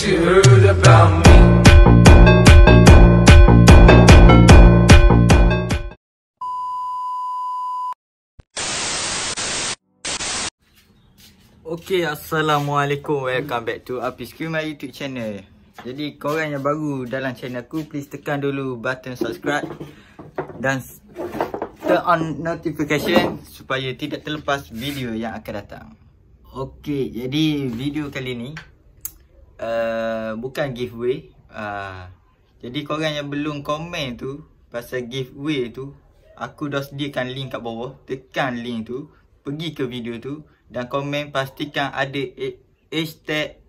she heard about me Okay, Assalamualaikum Welcome back to Apis Cream My YouTube channel Jadi korang yang baru dalam channel aku Please tekan dulu button subscribe Dan turn on notification Supaya tidak terlepas video yang akan datang Okay, jadi video kali ni Uh, bukan giveaway. Uh, jadi korang yang belum komen tu pasal giveaway tu, aku dah sediakan link kat bawah. Tekan link tu, pergi ke video tu dan komen pastikan ada eh, hashtag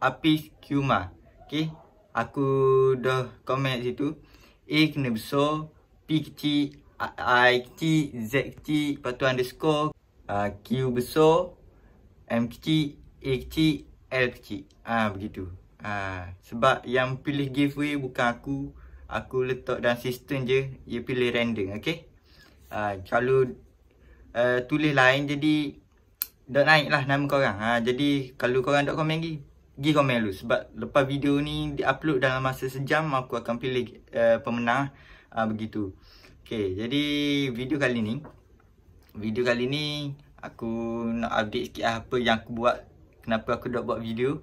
Apis Kuma. Okay? Aku dah komen situ. A kena besar, P kecil, I kecil, Z kecil, lepas tu underscore, uh, Q besar, M kecil, A kecil, L kecil Ah ha, begitu ha, Sebab yang pilih giveaway bukan aku Aku letak dalam sistem je Dia pilih random okay ha, ah, Kalau uh, tulis lain jadi Dok naik lah nama korang ha, Jadi kalau korang dok komen lagi Gi komen dulu sebab lepas video ni di upload dalam masa sejam aku akan pilih uh, pemenang uh, begitu. okay jadi video kali ni video kali ni aku nak update sikit lah apa yang aku buat kenapa aku dok buat video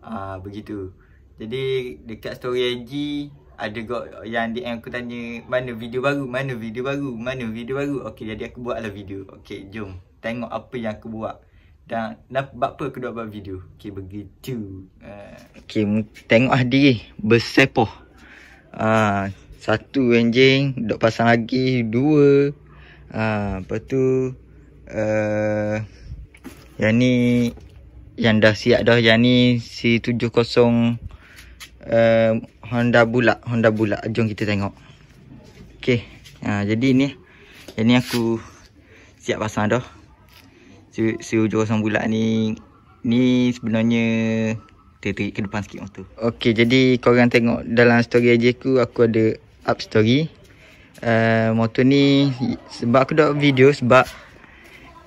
uh, begitu jadi dekat story IG ada got yang dia aku tanya mana video baru mana video baru mana video baru okey jadi aku buatlah video okey jom tengok apa yang aku buat dan kenapa apa aku dah buat video okey begitu uh. okey tengok Hadi lah bersepoh Ah, satu anjing dok pasang lagi dua. Ah, lepas tu uh, yang ni yang dah siap dah yang ni C70 uh, eh, Honda bulat Honda bulat jom kita tengok okey uh, jadi ni yang ni aku siap pasang dah C70 bulat ni ni sebenarnya tertarik ke depan sikit motor okey jadi korang tengok dalam story IG aku aku ada up story Uh, motor ni sebab aku dah video sebab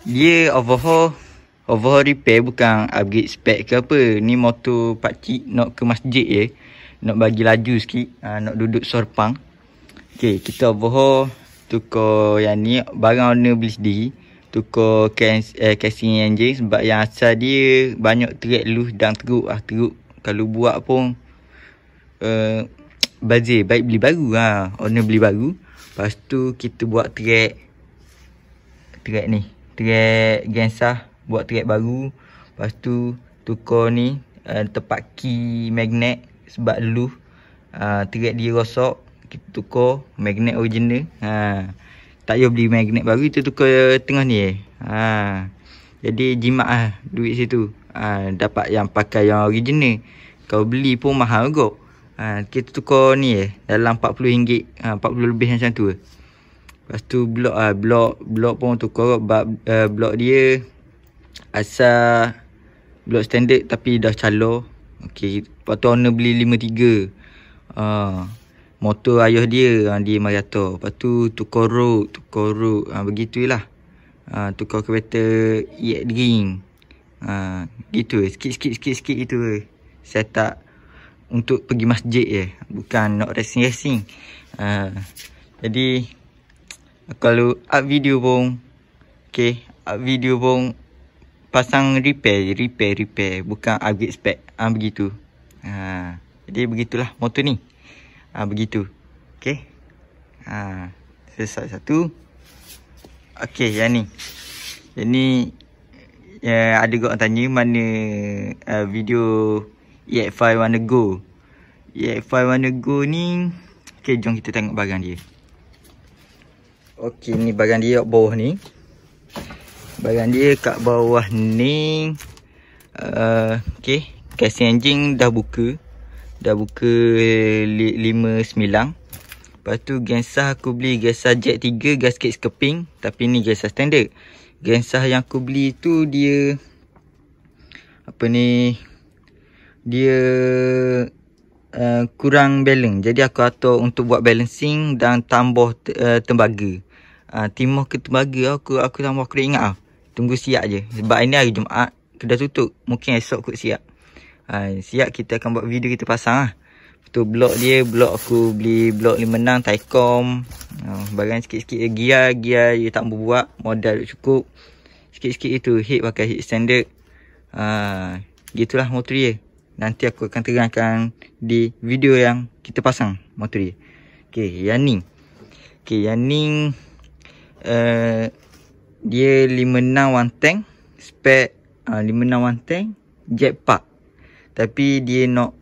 dia overhaul overhaul repair bukan upgrade spek ke apa ni motor pakcik nak ke masjid je nak bagi laju sikit uh, nak duduk sorpang ok kita overhaul tukar yang ni barang owner beli sendiri tukar kans, eh, casing engine sebab yang asal dia banyak track loose dan teruk ah teruk kalau buat pun uh, bazir baik beli baru ha. owner beli baru lepas tu kita buat track track ni track gensah buat track baru lepas tu tukar ni uh, tempat key magnet sebab dulu uh, eh, track dia rosak kita tukar magnet original ha. tak payah beli magnet baru kita tukar tengah ni eh. ha. jadi jimat lah duit situ ha. dapat yang pakai yang original kau beli pun mahal juga ha. kita tukar ni eh. dalam RM40 ha. RM40 lebih macam tu Lepas tu blok ah blok blok pun tukar sebab blok dia Asa Blok standard tapi dah calor Okay Lepas tu owner beli 5.3 Haa uh, Motor ayah dia uh, Dia Mariato Lepas tu tukar road Tukar road Haa uh, begitulah Haa uh, tukar kereta Yet green Haa uh, Gitu Sikit sikit sikit sikit gitu Saya tak Untuk pergi masjid je Bukan nak racing racing uh, Jadi Kalau up video pun Okay Up video pun pasang repair je. Repair, repair. Bukan upgrade spec. Ha, begitu. Ha, jadi begitulah motor ni. Ha, begitu. Okay. Ha, selesai satu. Okay yang ni. Yang ni. Ya, ada korang tanya mana uh, video EX5 Wanna Go. EX5 Wanna Go ni. Okay jom kita tengok barang dia. Okay ni barang dia bawah ni. Barang dia kat bawah ni uh, Okay Casing anjing dah buka Dah buka 5.9 Lepas tu gensah aku beli Gensah jet 3 gasket skeping Tapi ni gensah standard Gensah yang aku beli tu dia Apa ni Dia uh, Kurang balance Jadi aku atur untuk buat balancing Dan tambah uh, tembaga uh, ah, Timur ke tembaga aku Aku tambah aku ingat lah Tunggu siap je Sebab ini hari Jumaat Kedah tutup Mungkin esok kot siap ha, Siap kita akan buat video kita pasang lah Tu blok dia Blok aku beli Blok menang Taikom oh, ha, Barang sikit-sikit Gear Gear dia tak mampu buat Modal cukup Sikit-sikit itu hit, pakai head standard ha, Gitulah motor dia Nanti aku akan terangkan Di video yang Kita pasang Motor dia Okay Yang ni Okay yang ni eh, dia 56 Wang Tang spec uh, ah, 56 Wang Tang jet park tapi dia nak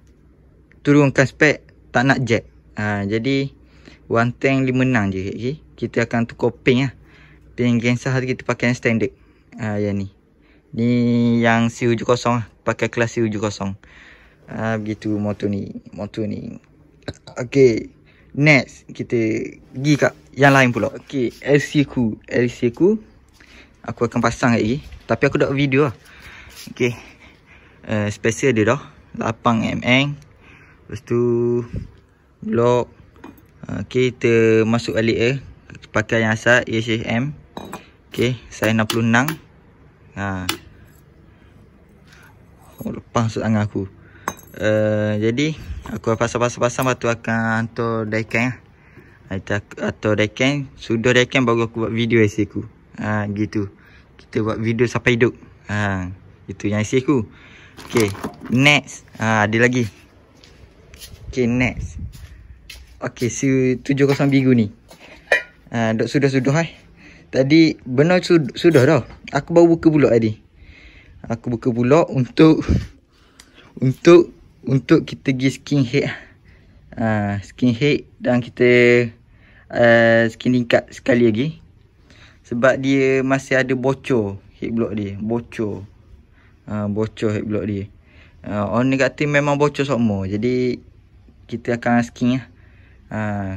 turunkan spec tak nak jet uh, jadi Wang Tang 56 je okay? kita akan tukar pink lah pink gensah tu kita pakai yang standard uh, yang ni ni yang si hujung kosong lah pakai kelas si hujung kosong uh, begitu motor ni motor ni Okay Next Kita pergi kat yang lain pula Okay LC ku LC ku Aku akan pasang lagi Tapi aku dah video lah Okay uh, eh, Spacer dia dah 8mm Lepas tu Block Okay kita masuk balik eh Pakai yang asal EHM Okay Saiz 66 ha. Oh lepas masuk tangan aku uh, Jadi Aku pasang-pasang-pasang Lepas tu akan hantar daikan atau daikan Sudah daikan baru aku buat video esiku Ha gitu. Kita buat video sampai hidup. Ha itu yang isi aku. Okey, next. Ha ada lagi. Okay next. Okay si tujuh kosong bigu ni. Ha dok sudah-sudah eh. Tadi benar sud sudah dah. Aku baru buka pula tadi. Aku buka pula untuk untuk untuk kita pergi skinhead. Ha, skinhead dan kita uh, skin tingkat sekali lagi. Sebab dia masih ada bocor hit block dia Bocor uh, Bocor hit block dia uh, ha, Orang kata memang bocor semua Jadi Kita akan asking lah ya. Ha, uh,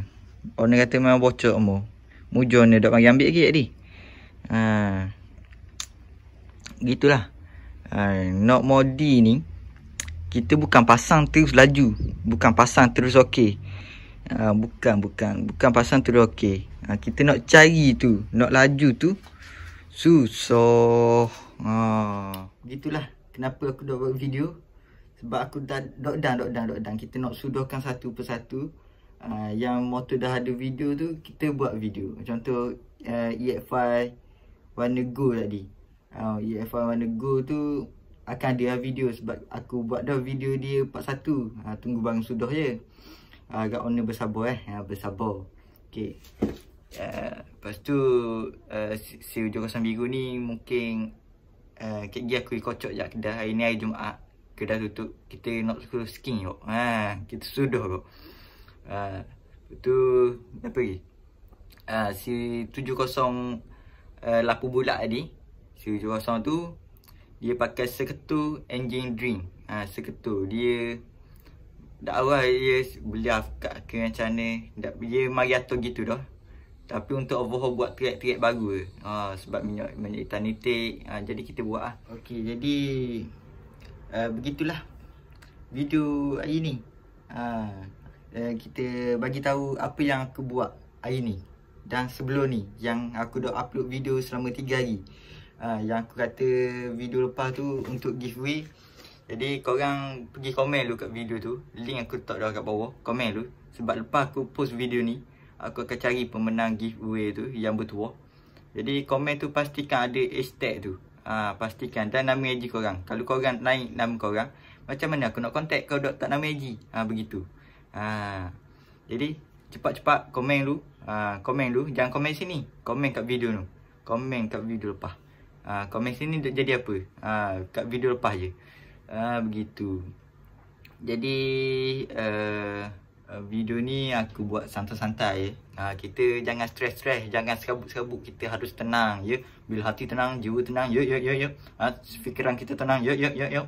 Orang negatif memang bocor semua Mujur ni dah panggil ambil lagi tadi uh, Gitulah uh, Not more D ni Kita bukan pasang terus laju Bukan pasang terus okey Ha, bukan, bukan. Bukan pasang tu dah okey. Ha, kita nak cari tu. Nak laju tu. Susah. Ha. Begitulah. Kenapa aku dah buat video. Sebab aku dah dok dan, dok dan, dok dan. Kita nak sudahkan satu persatu. Ha, yang motor dah ada video tu, kita buat video. Contoh, uh, EFI warna go tadi. Uh, EFI warna go tu, akan dia video sebab aku buat dah video dia part satu. Ha, tunggu bang sudah je. Ya. Ah, agak uh, on ni bersabar eh ya, bersabar okey uh, lepas tu uh, si hujung kosong biru ni mungkin uh, kek gi aku kocok jak kedai hari ni hari jumaat kedai tutup kita nak suruh skin yok ha kita sudah kok ha uh, tu apa pergi uh, si tujuh uh, lapu bulat tadi si kosong tu dia pakai seketul engine drink. ha uh, seketul dia tak awal dia beli kat kena channel Dia, dia mari gitu dah Tapi untuk overhaul buat track-track baru ha, Sebab minyak minyak hitam nitik ha, Jadi kita buat lah Okay jadi uh, Begitulah Video hari ni ha, uh, Kita bagi tahu apa yang aku buat hari ni Dan sebelum ni Yang aku dah upload video selama 3 hari uh, Yang aku kata video lepas tu untuk giveaway jadi korang pergi komen dulu kat video tu Link aku letak dah kat bawah Komen dulu Sebab lepas aku post video ni Aku akan cari pemenang giveaway tu Yang bertuah Jadi komen tu pastikan ada hashtag tu ha, Pastikan Dan nama AG korang Kalau korang naik nama korang Macam mana aku nak contact kau dok tak nama AG ha, Begitu ha, Jadi cepat-cepat komen dulu ha, Komen dulu Jangan komen sini Komen kat video tu Komen kat video lepas ha, Komen sini jadi apa ha, Kat video lepas je Ah begitu. Jadi uh, video ni aku buat santai-santai. Ah kita jangan stres-stres, jangan serabut-serabut. Kita harus tenang ya. Bila hati tenang, jiwa tenang. Yo ya, yo ya, yo ya, yo. Ah fikiran kita tenang. Yo yo yo yo.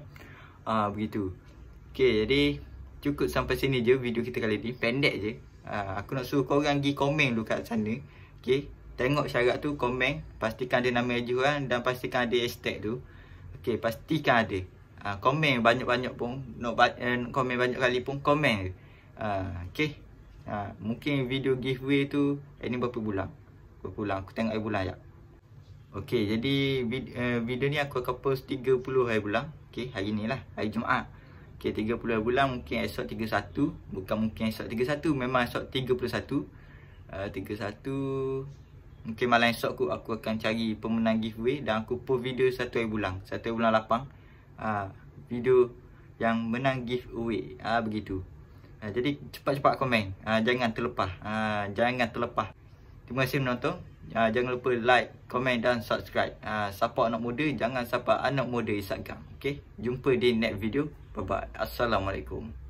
Ah begitu. Okey, jadi cukup sampai sini je video kita kali ni. Pendek je. Ah aku nak suruh kau orang gi komen dulu kat sana. Okey. Tengok syarat tu komen, pastikan ada nama ejuan dan pastikan ada hashtag tu. Okey, pastikan ada. Ha, komen banyak-banyak pun. Nak ba eh, komen banyak kali pun. Komen Ha, ah, okay. Ha, ah, mungkin video giveaway tu. Eh, ni berapa bulan? Berapa bulan? Aku tengok air bulan sekejap. Ya? Okay. Jadi vid eh, video ni aku akan post 30 hari bulan. Okay. Hari ni lah. Hari Jumaat. Okay. 30 hari bulan. Mungkin esok 31. Bukan mungkin esok 31. Memang esok 31. Uh, 31. Mungkin malam esok aku, aku akan cari pemenang giveaway. Dan aku post video satu hari bulan. satu hari bulan 8 ha, video yang menang giveaway ha, ah, begitu ha, jadi cepat-cepat komen ha, jangan terlepas ha, jangan terlepas terima kasih menonton ha, jangan lupa like komen dan subscribe ha, support anak muda jangan support anak muda isak gam okay? jumpa di next video bye-bye assalamualaikum